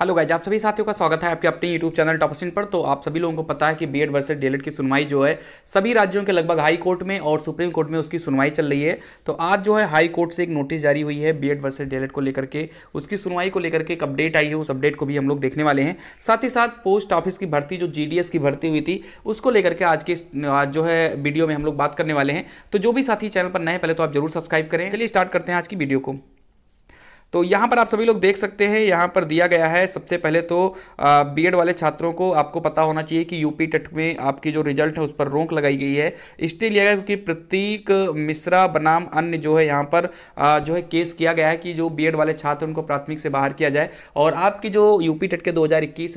hello guys आप सभी साथियों का स्वागत है आपके अपने यूट्यूब चैनल टॉपसिन पर तो आप सभी लोगों को पता है कि बी एड वर्सेज डेलेट की सुनवाई जो है सभी राज्यों के लगभग हाई कोर्ट में और सुप्रीम कोर्ट में उसकी सुनवाई चल रही है तो आज जो है हाई कोर्ट से एक नोटिस जारी हुई है बी एड वर्सेज डेलेट को लेकर के उसकी सुनवाई को लेकर के एक अपडेट आई है उस अपडेट को भी हम लोग देखने वाले हैं साथ ही साथ पोस्ट ऑफिस की भर्ती जो जी की भर्ती हुई थी उसको लेकर के आज के आज जो है वीडियो में हम लोग बात करने वाले हैं तो जो भी साथी चैनल पर नए पहले तो आप जरूर सब्सक्राइब करें चलिए स्टार्ट करते हैं आज की वीडियो को तो यहाँ पर आप सभी लोग देख सकते हैं यहाँ पर दिया गया है सबसे पहले तो बी वाले छात्रों को आपको पता होना चाहिए कि यूपी टेट e में आपकी जो रिजल्ट है उस पर रोक लगाई गई है इसलिए लिया गया क्योंकि प्रतीक मिश्रा बनाम अन्य जो है यहाँ पर आ, जो है केस किया गया है कि जो बी वाले छात्र उनको प्राथमिक से बाहर किया जाए और आपकी जो यूपी टेट e के दो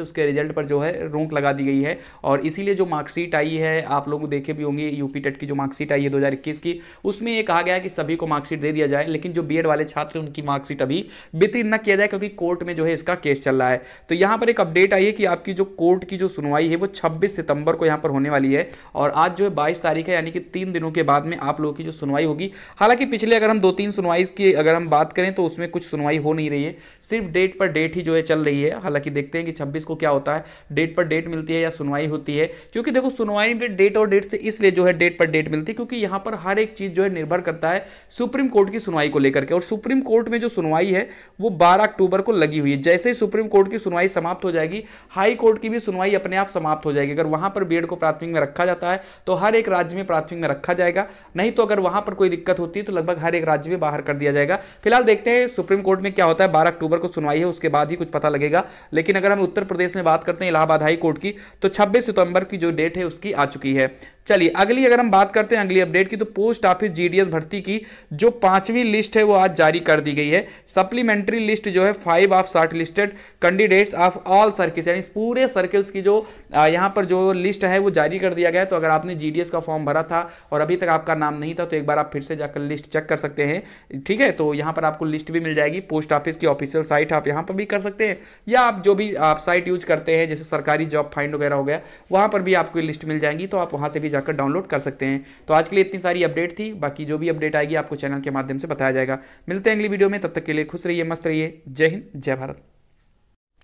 उसके रिजल्ट पर जो है रोक लगा दी गई है और इसीलिए जो मार्कशीट आई है आप लोग देखे भी होंगे यूपी टेट e की जो मार्कशीट आई है दो की उसमें ये कहा गया कि सभी को मार्कशीट दे दिया जाए लेकिन जो बी वाले छात्र उनकी मार्कशीट अभी वितरित न किया जाए क्योंकि कोर्ट में जो है इसका केस चल रहा है तो यहां पर एक अपडेट आई है कि आपकी जो कोर्ट की जो सुनवाई है वो छब्बीस सितंबर को यहां पर होने वाली है और आज जो है बाईस तारीख है यानी कि तीन दिनों के बाद में आप लोगों की जो सुनवाई होगी हालांकि पिछले अगर हम दो तीन सुनवाई की अगर हम बात करें तो उसमें कुछ सुनवाई हो नहीं रही है सिर्फ डेट पर डेट ही जो है चल रही है हालांकि देखते हैं कि छब्बीस को क्या होता है डेट पर डेट मिलती है या सुनवाई होती है क्योंकि देखो सुनवाई में डेट और डेट से इसलिए जो है डेट पर डेट मिलती है क्योंकि यहां पर हर एक चीज़ जो है निर्भर करता है सुप्रीम कोर्ट की सुनवाई को लेकर के और सुप्रीम कोर्ट में जो सुनवाई है वो 12 अक्टूबर को लगी हुई है जैसे ही सुप्रीम कोर्ट की सुनवाई समाप्त हो जाएगी हाई कोर्ट की भी सुनवाई अपने आप समाप्त हो जाएगी अगर वहां पर बीएड को प्राथमिक में रखा जाता है तो हर एक राज्य में प्राथमिक में रखा जाएगा नहीं तो अगर वहां पर कोई दिक्कत होती है तो लगभग हर एक राज्य में बाहर कर दिया जाएगा फिलहाल देखते हैं सुप्रीम कोर्ट में क्या होता है बारह अक्टूबर को सुनवाई है उसके बाद ही कुछ पता लगेगा लेकिन अगर हम उत्तर प्रदेश में बात करते हैं इलाहाबाद हाई कोर्ट की तो छब्बीस सितंबर की जो डेट है उसकी आ चुकी है चलिए अगली अगर हम बात करते हैं अगली अपडेट की तो पोस्ट ऑफिस जीडीएस भर्ती की जो पांचवी लिस्ट है वो आज जारी कर दी गई है सप्लीमेंट्री लिस्ट जो है five of shortlisted candidates of all circles यानी पूरे सर्किल्स की जो यहाँ पर जो लिस्ट है वो जारी कर दिया गया है तो अगर आपने जी का फॉर्म भरा था और अभी तक आपका नाम नहीं था तो एक बार आप फिर से जाकर लिस्ट चेक कर सकते हैं ठीक है तो यहाँ पर आपको लिस्ट भी मिल जाएगी पोस्ट ऑफिस की ऑफिशियल साइट आप यहाँ पर भी कर सकते हैं या आप जो भी आप साइट यूज करते हैं जैसे सरकारी जॉब फाइंड वगैरह हो गया वहाँ पर भी आपको लिस्ट मिल जाएगी तो आप वहाँ से भी जाकर डाउनलोड कर सकते हैं तो आज के लिए इतनी सारी अपडेट थी बाकी जो भी अपडेट आएगी आपको चैनल के माध्यम से बताया जाएगा मिलते हैं अगली वीडियो में तब तक के लिए खुश रहिए मस्त रहिए जय हिंद जय भारत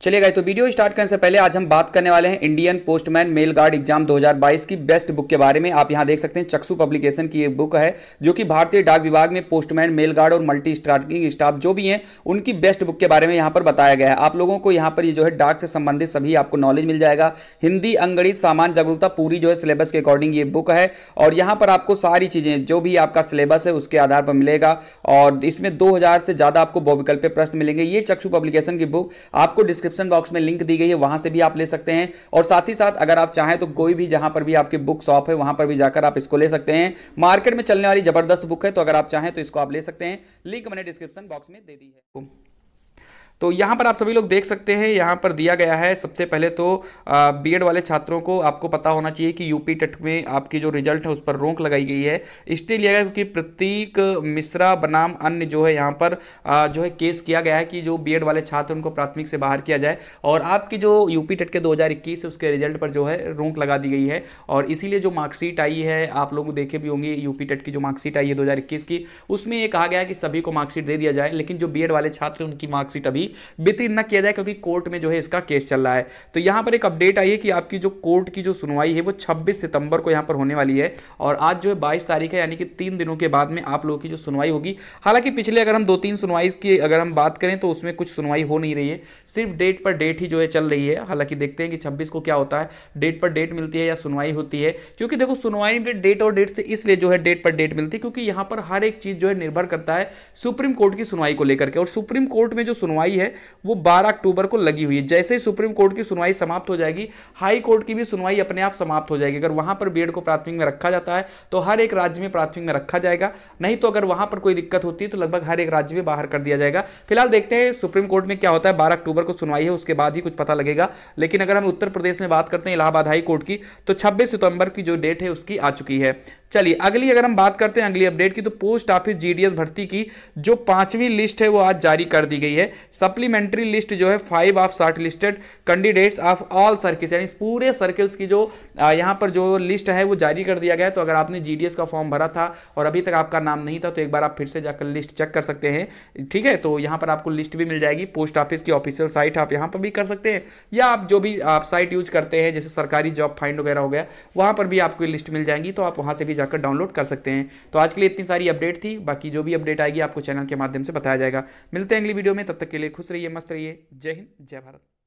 चलिए गए तो वीडियो स्टार्ट करने से पहले आज हम बात करने वाले हैं Indian postman mail guard exam 2022 की बेस्ट बुक के बारे में आप यहां देख सकते हैं चक्षु पब्लिकेशन की एक बुक है जो कि भारतीय डाक विभाग में पोस्टमैन मेल गार्ड और मल्टी स्टार्टिंग स्टाफ जो भी हैं उनकी बेस्ट बुक के बारे में यहाँ पर बताया गया है आप लोगों को यहाँ पर ये जो है डाक से संबंधित सभी आपको नॉलेज मिल जाएगा हिंदी अंगणित सामान जागरूकता पूरी जो है सिलेबस के अकॉर्डिंग ये बुक है और यहाँ पर आपको सारी चीज़ें जो भी आपका सिलेबस है उसके आधार पर मिलेगा और इसमें दो से ज़्यादा आपको बहुविकल्प प्रश्न मिलेंगे ये चक्षु पब्लिकेशन की बुक आपको डिस्क्रिप्ट डिस्क्रिप्शन बॉक्स में लिंक दी गई है वहां से भी आप ले सकते हैं और साथ ही साथ अगर आप चाहें तो कोई भी जहां पर भी आपकी बुक शॉप है वहां पर भी जाकर आप इसको ले सकते हैं मार्केट में चलने वाली जबरदस्त बुक है तो अगर आप चाहें तो इसको आप ले सकते हैं लिंक मैंने डिस्क्रिप्शन बॉक्स में दे दी है तो यहाँ पर आप सभी लोग देख सकते हैं यहाँ पर दिया गया है सबसे पहले तो बी वाले छात्रों को आपको पता होना चाहिए कि यूपी टेट e में आपकी जो रिजल्ट है उस पर रोक लगाई गई है इसलिए लिया गया क्योंकि प्रतीक मिश्रा बनाम अन्य जो है यहाँ पर जो है केस किया गया है कि जो बी वाले छात्र उनको प्राथमिक से बाहर किया जाए और आपकी जो यूपी टेट e के दो है उसके रिजल्ट पर जो है रोक लगा दी गई है और इसीलिए जो मार्कशीट आई है आप लोग देखे भी होंगे यूपी टेट e की जो मार्कशीट आई है दो की उसमें ये कहा गया कि सभी को मार्कशीट दे दिया जाए लेकिन जो बी वाले छात्र उनकी मार्कशीट अभी वितरित न किया जाए क्योंकि कोर्ट में जो है इसका केस चल रहा है तो यहां पर एक अपडेट आई है कि आपकी जो कोर्ट की जो सुनवाई है वो छब्बीस सितंबर को यहां पर होने वाली है और आज जो है बाईस तारीख है यानी कि तीन दिनों के बाद में आप लोगों की जो सुनवाई होगी हालांकि पिछले अगर हम दो तीन सुनवाई की अगर हम बात करें तो उसमें कुछ सुनवाई हो नहीं रही है सिर्फ डेट पर डेट ही जो है चल रही है हालांकि देखते हैं कि छब्बीस को क्या होता है डेट पर डेट मिलती है या सुनवाई होती है क्योंकि देखो सुनवाई में डेट और डेट से इसलिए जो है डेट पर डेट मिलती है क्योंकि यहां पर हर एक चीज़ जो है निर्भर करता है सुप्रीम कोर्ट की सुनवाई को लेकर के और सुप्रीम कोर्ट में जो सुनवाई सुनवाई है वो 12 अक्टूबर को लगी हुई है जैसे ही सुप्रीम कोर्ट की सुनवाई समाप्त हो जाएगी हाई कोर्ट की भी सुनवाई अपने आप समाप्त हो जाएगी अगर वहां पर बीएड को प्राथमिक में रखा जाता है तो हर एक राज्य में प्राथमिक में रखा जाएगा नहीं तो अगर वहां पर कोई दिक्कत होती है तो लगभग हर एक राज्य में बाहर कर दिया जाएगा फिलहाल देखते हैं सुप्रीम कोर्ट में क्या होता है बारह अक्टूबर को सुनवाई है उसके बाद ही कुछ पता लगेगा लेकिन अगर हम उत्तर प्रदेश में बात करते हैं इलाहाबाद हाई कोर्ट की तो छब्बीस सितंबर की जो डेट है उसकी आ चुकी है चलिए अगली अगर हम बात करते हैं अगली अपडेट की तो पोस्ट ऑफिस जीडीएस भर्ती की जो पांचवी लिस्ट है वो आज जारी कर दी गई है सप्लीमेंट्री लिस्ट जो है five of shortlisted candidates of all circles यानी पूरे सर्किल्स की जो यहाँ पर जो लिस्ट है वो जारी कर दिया गया है तो अगर आपने जीडीएस का फॉर्म भरा था और अभी तक आपका नाम नहीं था तो एक बार आप फिर से जाकर लिस्ट चेक कर सकते हैं ठीक है तो यहाँ पर आपको लिस्ट भी मिल जाएगी पोस्ट ऑफिस की ऑफिशियल साइट आप यहाँ पर भी कर सकते हैं या आप जो भी आप साइट यूज करते हैं जैसे सरकारी जॉब फाइंड वगैरह हो गया वहाँ पर भी आपको लिस्ट मिल जाएगी तो आप वहाँ से भी जाकर डाउनलोड कर सकते हैं तो आज के लिए इतनी सारी अपडेट थी बाकी जो भी अपडेट आएगी आपको चैनल के माध्यम से बताया जाएगा मिलते हैं अगली वीडियो में तब तक के लिए खुश रहिए मस्त रहिए जय हिंद जय भारत